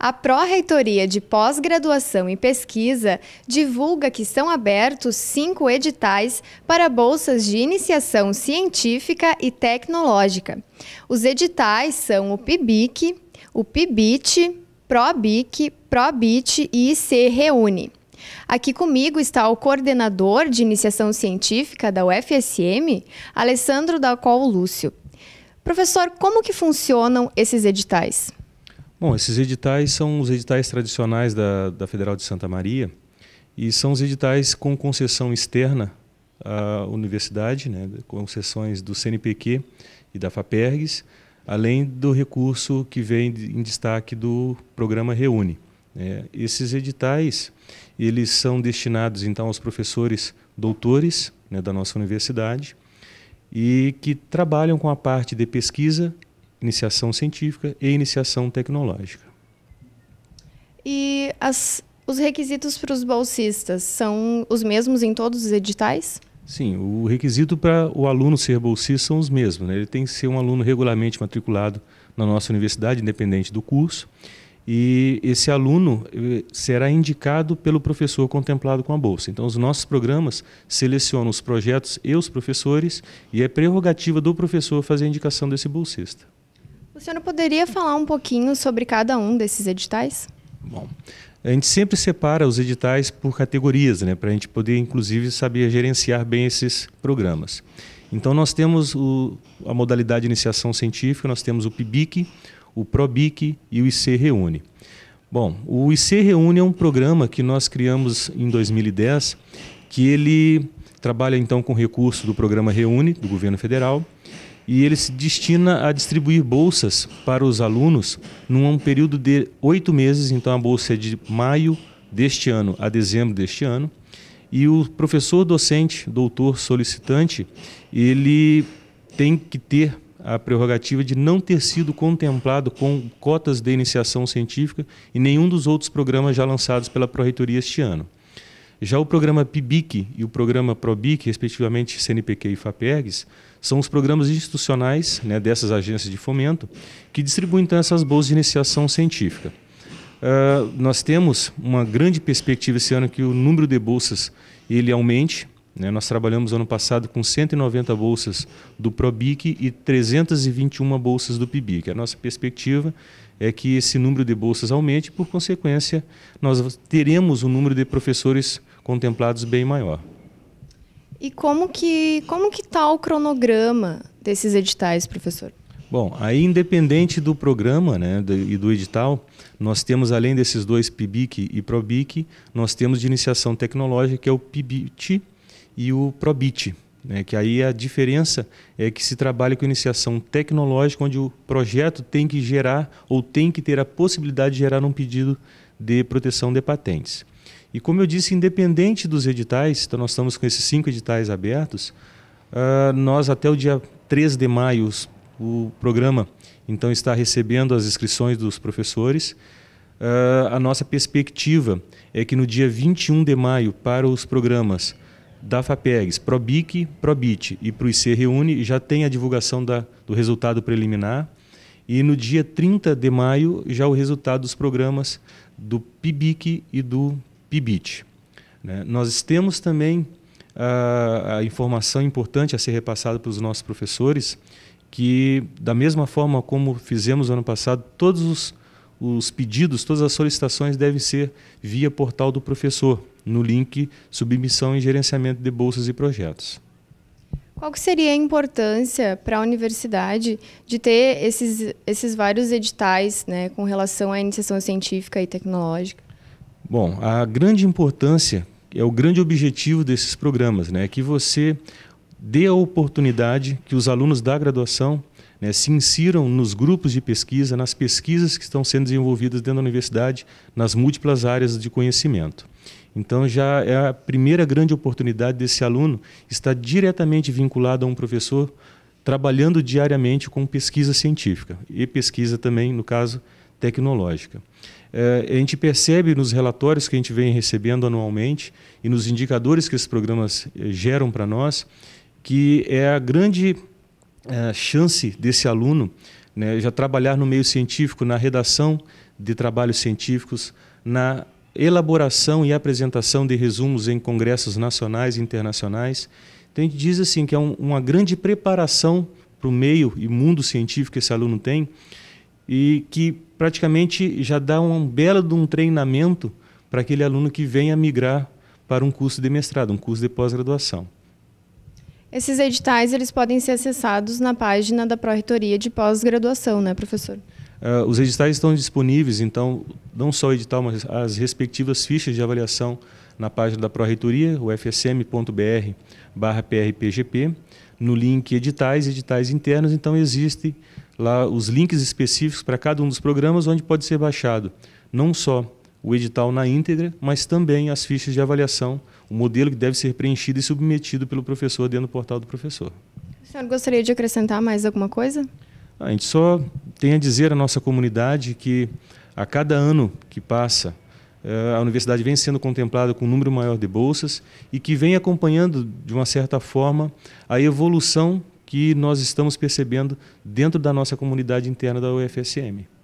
A Pró-Reitoria de Pós-Graduação e Pesquisa divulga que são abertos cinco editais para bolsas de iniciação científica e tecnológica. Os editais são o PIBIC, o PIBIT, PROBIC, PROBIT e IC Reúne. Aqui comigo está o coordenador de iniciação científica da UFSM, Alessandro Dacol Lúcio. Professor, como que funcionam esses editais? Bom, esses editais são os editais tradicionais da, da Federal de Santa Maria e são os editais com concessão externa à universidade, né, concessões do CNPq e da FAPERGS, além do recurso que vem em destaque do programa Reúne. É, esses editais eles são destinados então aos professores doutores né, da nossa universidade e que trabalham com a parte de pesquisa iniciação científica e iniciação tecnológica. E as, os requisitos para os bolsistas são os mesmos em todos os editais? Sim, o requisito para o aluno ser bolsista são os mesmos. Né? Ele tem que ser um aluno regularmente matriculado na nossa universidade, independente do curso. E esse aluno eh, será indicado pelo professor contemplado com a bolsa. Então, os nossos programas selecionam os projetos e os professores, e é prerrogativa do professor fazer a indicação desse bolsista. O senhor poderia falar um pouquinho sobre cada um desses editais? Bom, a gente sempre separa os editais por categorias, né, para a gente poder, inclusive, saber gerenciar bem esses programas. Então, nós temos o, a modalidade de iniciação científica, nós temos o PIBIC, o PROBIC e o IC Reúne. Bom, o IC Reúne é um programa que nós criamos em 2010, que ele trabalha então com recurso do programa Reúne, do governo federal, e ele se destina a distribuir bolsas para os alunos num período de oito meses. Então, a bolsa é de maio deste ano a dezembro deste ano. E o professor docente, doutor solicitante, ele tem que ter a prerrogativa de não ter sido contemplado com cotas de iniciação científica e nenhum dos outros programas já lançados pela Proreitoria este ano. Já o programa PIBIC e o programa PROBIC, respectivamente CNPq e FAPERGS, são os programas institucionais né, dessas agências de fomento que distribuem então essas bolsas de iniciação científica. Uh, nós temos uma grande perspectiva esse ano que o número de bolsas ele aumente. Né? Nós trabalhamos ano passado com 190 bolsas do PROBIC e 321 bolsas do PIBIC. A nossa perspectiva é que esse número de bolsas aumente, por consequência, nós teremos um número de professores contemplados bem maior. E como que como que está o cronograma desses editais, professor? Bom, aí independente do programa né, do, e do edital, nós temos além desses dois PIBIC e PROBIC, nós temos de iniciação tecnológica que é o PIBIT e o PROBIT. Né, que aí a diferença é que se trabalha com iniciação tecnológica, onde o projeto tem que gerar ou tem que ter a possibilidade de gerar um pedido de proteção de patentes. E como eu disse, independente dos editais, então nós estamos com esses cinco editais abertos, uh, nós até o dia 3 de maio o programa então está recebendo as inscrições dos professores. Uh, a nossa perspectiva é que no dia 21 de maio, para os programas da FAPEGS, ProBIC, ProBIT e ProIC Reúne, já tem a divulgação da, do resultado preliminar. E no dia 30 de maio, já o resultado dos programas do PIBIC e do PIBIT. Né? Nós temos também a, ah, a informação importante a ser repassada pelos nossos professores, que da mesma forma como fizemos ano passado, todos os, os pedidos, todas as solicitações devem ser via portal do professor, no link Submissão e Gerenciamento de Bolsas e Projetos. Qual que seria a importância para a universidade de ter esses, esses vários editais né, com relação à iniciação científica e tecnológica? Bom, a grande importância é o grande objetivo desses programas, né? Que você dê a oportunidade que os alunos da graduação né, se insiram nos grupos de pesquisa, nas pesquisas que estão sendo desenvolvidas dentro da universidade, nas múltiplas áreas de conhecimento. Então, já é a primeira grande oportunidade desse aluno estar diretamente vinculado a um professor, trabalhando diariamente com pesquisa científica e pesquisa também, no caso, tecnológica. É, a gente percebe nos relatórios que a gente vem recebendo anualmente e nos indicadores que esses programas é, geram para nós que é a grande é, chance desse aluno né, já trabalhar no meio científico, na redação de trabalhos científicos, na elaboração e apresentação de resumos em congressos nacionais e internacionais. Então a gente diz assim que é um, uma grande preparação para o meio e mundo científico que esse aluno tem, e que praticamente já dá um belo de um treinamento para aquele aluno que venha migrar para um curso de mestrado, um curso de pós-graduação. Esses editais eles podem ser acessados na página da Pró-Reitoria de Pós-Graduação, né, professor? Uh, os editais estão disponíveis, então, não só o edital, mas as respectivas fichas de avaliação na página da Pró-Reitoria, ufsm.br barra PRPGP no link editais, editais internos, então existem lá os links específicos para cada um dos programas onde pode ser baixado não só o edital na íntegra, mas também as fichas de avaliação, o modelo que deve ser preenchido e submetido pelo professor dentro do portal do professor. O senhor gostaria de acrescentar mais alguma coisa? Ah, a gente só tem a dizer à nossa comunidade que a cada ano que passa, eh, a universidade vem sendo contemplada com um número maior de bolsas e que vem acompanhando, de uma certa forma, a evolução que nós estamos percebendo dentro da nossa comunidade interna da UFSM.